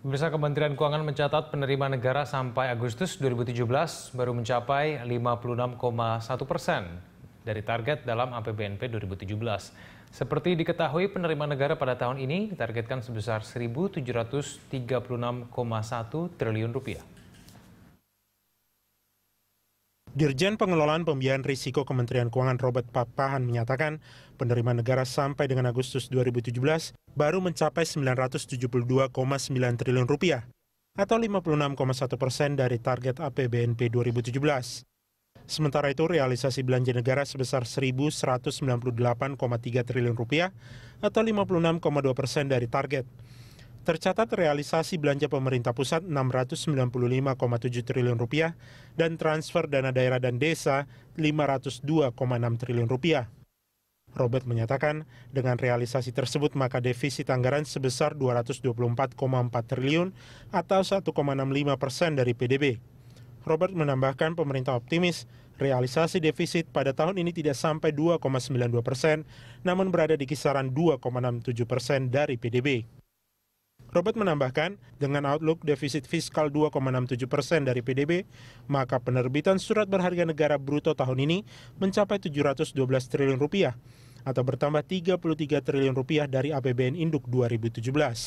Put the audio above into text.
Pemirsa Kementerian Keuangan mencatat penerimaan negara sampai Agustus 2017 baru mencapai 56,1 persen dari target dalam APBNP 2017. Seperti diketahui penerimaan negara pada tahun ini ditargetkan sebesar 1.736,1 triliun rupiah. Dirjen Pengelolaan Pembiayaan Risiko Kementerian Keuangan Robert Papahan menyatakan penerimaan negara sampai dengan Agustus 2017 baru mencapai 972,9 triliun rupiah atau 56,1 persen dari target APBNP 2017. Sementara itu, realisasi belanja negara sebesar 1.198,3 triliun rupiah atau 56,2 persen dari target tercatat realisasi belanja pemerintah pusat 695,7 triliun rupiah dan transfer dana daerah dan desa 502,6 triliun rupiah. Robert menyatakan, dengan realisasi tersebut maka defisit anggaran sebesar 224,4 triliun atau 1,65 persen dari PDB. Robert menambahkan pemerintah optimis realisasi defisit pada tahun ini tidak sampai 2,92 persen, namun berada di kisaran 2,67 persen dari PDB. Robert menambahkan, dengan outlook defisit fiskal 2,67 persen dari PDB, maka penerbitan surat berharga negara bruto tahun ini mencapai 712 triliun rupiah atau bertambah 33 triliun rupiah dari APBN Induk 2017.